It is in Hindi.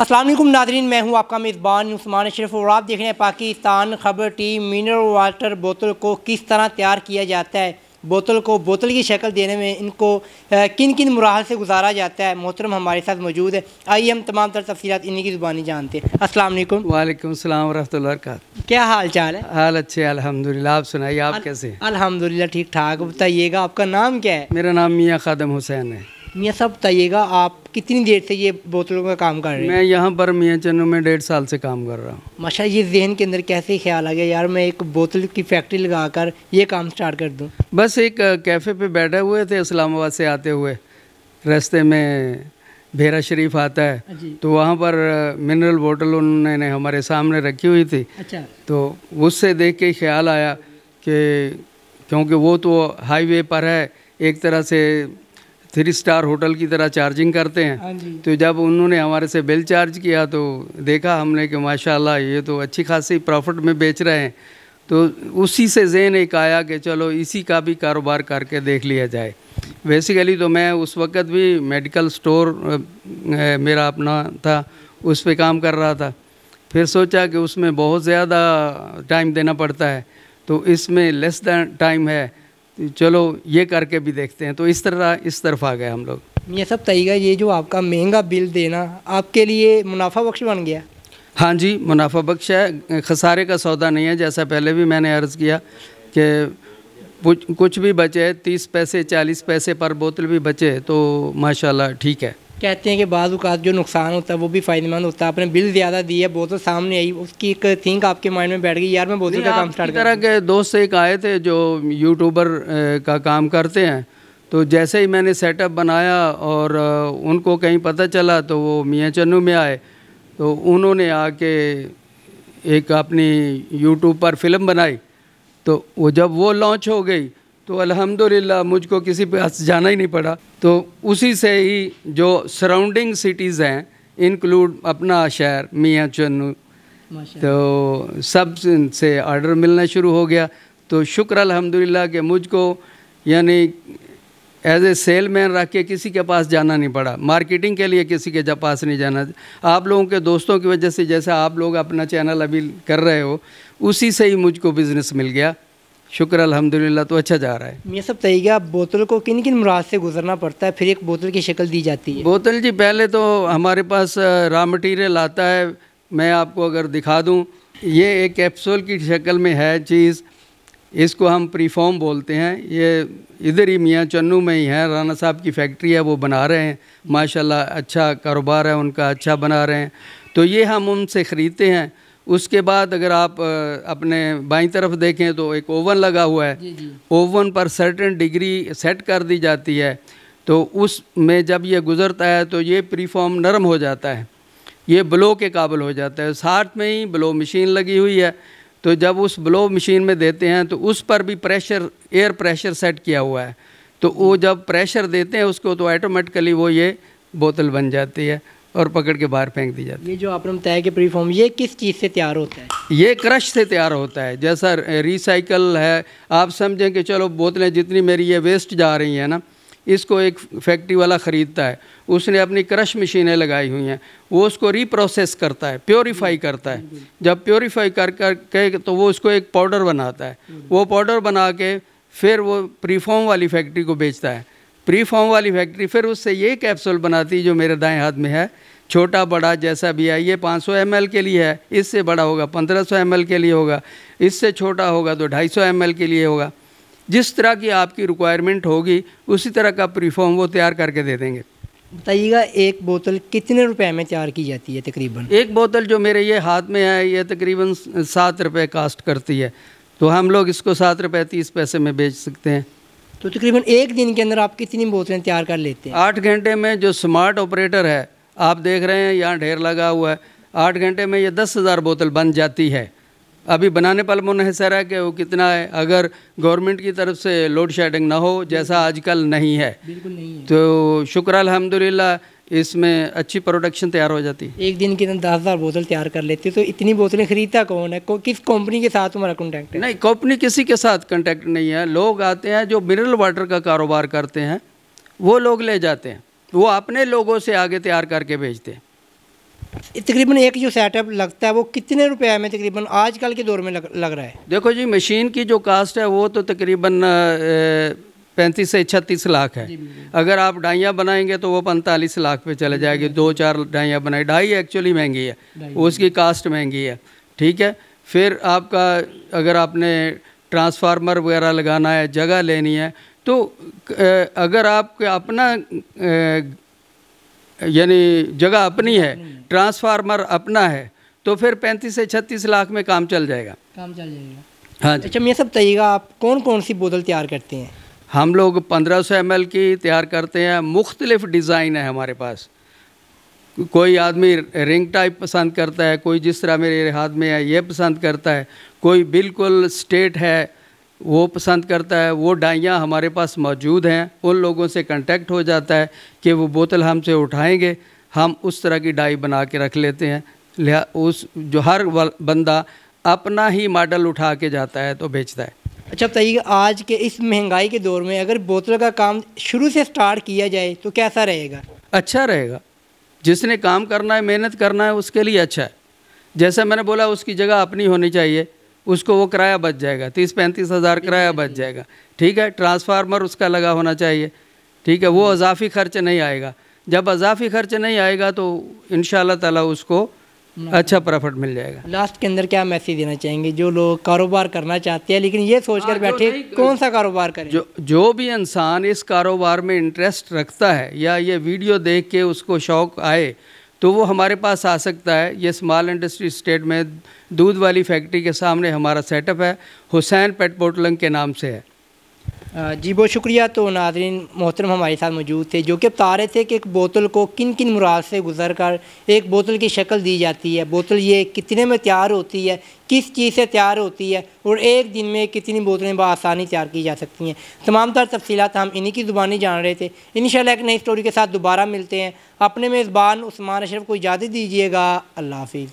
असलम नाजरीन मैं हूं आपका मेज़बान उस्मान अशरफ और आप देख रहे हैं पाकिस्तान खबर टी मिनरल वाटर बोतल को किस तरह तैयार किया जाता है बोतल को बोतल की शक्ल देने में इनको किन किन मराहल से गुजारा जाता है मोहतरम हमारे साथ मौजूद है आइए हम तमाम तर तफसीत इन्हीं की ज़ुबानी जानते हैं असल वालेकुम सलाम क्या हाल चाल है हाल अच्छे अल्हम्दुलिल्लाह आप सुनाइए आप कैसे अल्हम्दुलिल्लाह ठीक ठाक बताइएगा आपका नाम क्या है मेरा नाम मियाँ खादम हुसैन है मियाँ सब बताइएगा आप कितनी देर से ये बोतलों का काम कर रहे हैं मैं यहाँ पर मियाँ चन्नू में डेढ़ साल से काम कर रहा हूँ माशा ये जहन के अंदर कैसे ख्याल आ गया यार मैं एक बोतल की फैक्ट्री लगा कर ये काम स्टार्ट कर दूँ बस एक कैफ़े पे बैठे हुए थे इस्लामाबाद से आते हुए रास्ते में भेरा शरीफ आता है हाँ तो वहाँ पर मिनरल बोटल उन्होंने हमारे सामने रखी हुई थी अच्छा तो उससे देख के ख्याल आया कि क्योंकि वो तो हाईवे पर है एक तरह से थ्री स्टार होटल की तरह चार्जिंग करते हैं हाँ तो जब उन्होंने हमारे से बिल चार्ज किया तो देखा हमने कि माशाल्लाह ये तो अच्छी खासी प्रॉफिट में बेच रहे हैं तो उसी से जेन एक आया कि चलो इसी का भी कारोबार करके देख लिया जाए बेसिकली तो मैं उस वक़्त भी मेडिकल स्टोर मेरा अपना था उस पर काम कर रहा था फिर सोचा कि उसमें बहुत ज़्यादा टाइम देना पड़ता है तो इसमें लेस दैन टाइम है तो चलो ये करके भी देखते हैं तो इस तरह इस तरफ आ गए हम लोग ये सब तरीका ये जो आपका महंगा बिल देना आपके लिए मुनाफा बख्श बन गया हाँ जी मुनाफा बख्श है खसारे का सौदा नहीं है जैसा पहले भी मैंने अर्ज़ किया कि कुछ भी बचे तीस पैसे चालीस पैसे पर बोतल भी बचे तो माशाल्लाह ठीक है कहते हैं कि बाज़ जो नुकसान होता है वो भी फ़ायदेमंद होता है आपने बिल ज़्यादा दी है तो सामने आई उसकी एक थिंक आपके माइंड में बैठ गई यार मैं बोतल का काम स्टार्ट तरह के दोस्त एक आए थे जो यूट्यूबर का काम करते हैं तो जैसे ही मैंने सेटअप बनाया और उनको कहीं पता चला तो वो मियाँ चन्नू में आए तो उन्होंने आके एक अपनी यूट्यूब पर फिल्म बनाई तो वो जब वो लॉन्च हो गई तो अल्हम्दुलिल्लाह मुझको किसी पास जाना ही नहीं पड़ा तो उसी से ही जो सराउंडिंग सिटीज़ हैं इंक्लूड अपना शहर मियाँ चन्नू तो सब से आर्डर मिलना शुरू हो गया तो शुक्र अल्हम्दुलिल्लाह कि मुझको यानी एज ए सेल मैन रख के किसी के पास जाना नहीं पड़ा मार्केटिंग के लिए किसी के पास नहीं जाना आप लोगों के दोस्तों की वजह से जैसे आप लोग अपना चैनल अभी कर रहे हो उसी से ही मुझको बिज़नेस मिल गया शुक्र अल्हम्दुलिल्लाह तो अच्छा जा रहा है ये सब तरीका बोतल को किन किन मुराद से गुजरना पड़ता है फिर एक बोतल की शक्ल दी जाती है बोतल जी पहले तो हमारे पास रॉ मटीरियल आता है मैं आपको अगर दिखा दूँ ये एक कैप्सूल की शक्ल में है चीज़ इसको हम प्रीफॉर्म बोलते हैं ये इधर ही मियाँ चन्नू में ही है राना साहब की फैक्ट्री है वो बना रहे हैं माशाल्लाह अच्छा कारोबार है उनका अच्छा बना रहे हैं तो ये हम उनसे ख़रीदते हैं उसके बाद अगर आप अपने बाई तरफ देखें तो एक ओवन लगा हुआ है ओवन पर सर्टेन डिग्री सेट कर दी जाती है तो उस में जब ये गुज़रता है तो ये प्रीफॉर्म नरम हो जाता है ये ब्लो के काबिल हो जाता है साथ में ही ब्लो मशीन लगी हुई है तो जब उस ब्लो मशीन में देते हैं तो उस पर भी प्रेशर एयर प्रेशर सेट किया हुआ है तो वो जब प्रेशर देते हैं उसको तो ऑटोमेटिकली वो ये बोतल बन जाती है और पकड़ के बाहर फेंक दी जाती है ये जो आप बताया कि प्री फॉर्म ये किस चीज़ से तैयार होता है ये क्रश से तैयार होता है जैसा रिसाइकल है आप समझें कि चलो बोतलें जितनी मेरी ये वेस्ट जा रही हैं ना इसको एक फैक्ट्री वाला ख़रीदता है उसने अपनी क्रश मशीनें लगाई हुई हैं वो उसको रीप्रोसेस करता है प्योरीफाई करता है जब प्योरीफाई कर कर के तो वो उसको एक पाउडर बनाता है वो पाउडर बना के फिर वो प्रीफॉर्म वाली फैक्ट्री को बेचता है प्री फॉर्म वाली फैक्ट्री फिर उससे ये कैप्सूल बनाती जो मेरे दाएं हाथ में है छोटा बड़ा जैसा भी है ये 500 सौ के लिए है इससे बड़ा होगा 1500 सौ के लिए होगा इससे छोटा होगा तो 250 सौ के लिए होगा जिस तरह की आपकी रिक्वायरमेंट होगी उसी तरह का प्री फॉर्म वो तैयार करके दे देंगे बताइएगा एक बोतल कितने रुपए में तैयार की जाती है तकरीबन एक बोतल जो मेरे ये हाथ में है ये तकरीबन सात रुपये कास्ट करती है तो हम लोग इसको सात रुपये तीस पैसे में बेच सकते हैं तो तकरीबन एक दिन के अंदर आप कितनी बोतलें तैयार कर लेते हैं आठ घंटे में जो स्मार्ट ऑपरेटर है आप देख रहे हैं यहाँ ढेर लगा हुआ है आठ घंटे में ये दस हज़ार बोतल बन जाती है अभी बनाने पर मुनहसर है कि वो कितना है अगर गवर्नमेंट की तरफ से लोड शेडिंग ना हो जैसा आजकल नहीं है बिल्कुल नहीं है तो शुक्र अलहमदिल्ला इसमें अच्छी प्रोडक्शन तैयार हो जाती है एक दिन के अंदर दस हज़ार बोतल तैयार कर लेती है तो इतनी बोतलें खरीदता कौन है को, किस कंपनी के साथ हमारा कॉन्टैक्ट है नहीं कंपनी किसी के साथ कॉन्टैक्ट नहीं है लोग आते हैं जो मिनरल वाटर का कारोबार करते हैं वो लोग ले जाते हैं वो अपने लोगों से आगे तैयार करके भेजते हैं तकरीबन एक जो सेटअप लगता है वो कितने रुपए में तकरीबन आजकल के दौर में लग, लग रहा है देखो जी मशीन की जो कास्ट है वो तो तकरीबन पैंतीस से छत्तीस लाख है अगर आप डाइयाँ बनाएंगे तो वो पैंतालीस लाख पे चले जाएगी दो चार डाइयाँ बनाई डाई एक्चुअली महंगी है उसकी कास्ट महंगी है ठीक है फिर आपका अगर आपने ट्रांसफार्मर वगैरह लगाना है जगह लेनी है तो अगर आप अपना यानी जगह अपनी है ट्रांसफार्मर अपना है तो फिर पैंतीस से छत्तीस लाख में काम चल जाएगा काम चल जाएगा हाँ अच्छा मैं सब बताइएगा आप कौन कौन सी बोतल तैयार करते हैं हम लोग 1500 सौ की तैयार करते हैं मुख्तलिफ़ डिज़ाइन है हमारे पास कोई आदमी रिंग टाइप पसंद करता है कोई जिस तरह मेरे हाथ में है ये पसंद करता है कोई बिल्कुल स्टेट है वो पसंद करता है वो डाइयाँ हमारे पास मौजूद हैं उन लोगों से कांटेक्ट हो जाता है कि वो बोतल हमसे उठाएंगे हम उस तरह की डाई बना के रख लेते हैं लिहा उस जो हर बंदा अपना ही मॉडल उठा के जाता है तो बेचता है अच्छा बताइए आज के इस महंगाई के दौर में अगर बोतल का काम शुरू से स्टार्ट किया जाए तो कैसा रहेगा अच्छा रहेगा जिसने काम करना है मेहनत करना है उसके लिए अच्छा है जैसे मैंने बोला उसकी जगह अपनी होनी चाहिए उसको वो किराया बच जाएगा तीस पैंतीस हज़ार किराया बच जाएगा ठीक है ट्रांसफार्मर उसका लगा होना चाहिए ठीक है वो हम्म। अजाफी खर्च नहीं आएगा जब अजाफी खर्च नहीं आएगा तो इन ताला उसको अच्छा प्रॉफिट मिल जाएगा लास्ट के अंदर क्या मैसेज देना चाहेंगे जो लोग कारोबार करना चाहते हैं लेकिन ये सोच कर हाँ, बैठे कौन सा कारोबार करें जो जो भी इंसान इस कारोबार में इंटरेस्ट रखता है या ये वीडियो देख के उसको शौक आए तो वो हमारे पास आ सकता है ये स्मॉल इंडस्ट्री स्टेट में दूध वाली फैक्ट्री के सामने हमारा सेटअप है हुसैन पेट पोटलंग के नाम से है जी बहुत शुक्रिया तो नाजरीन मोहतरम हमारे साथ मौजूद थे जो कि बता रहे थे कि एक बोतल को किन किन मुराद से गुजर कर एक बोतल की शक्ल दी जाती है बोतल ये कितने में तैयार होती है किस चीज़ से तैयार होती है और एक दिन में कितनी बोतलें बसानी तैयार की जा सकती हैं तमाम तर तफसीत हम इन्हीं की ज़ुबानी जान रहे थे इन एक नई स्टोरी के साथ दोबारा मिलते हैं अपने मेज़बान उस्मान अशरफ को इजाज़त दीजिएगा अल्लाह हाफिज़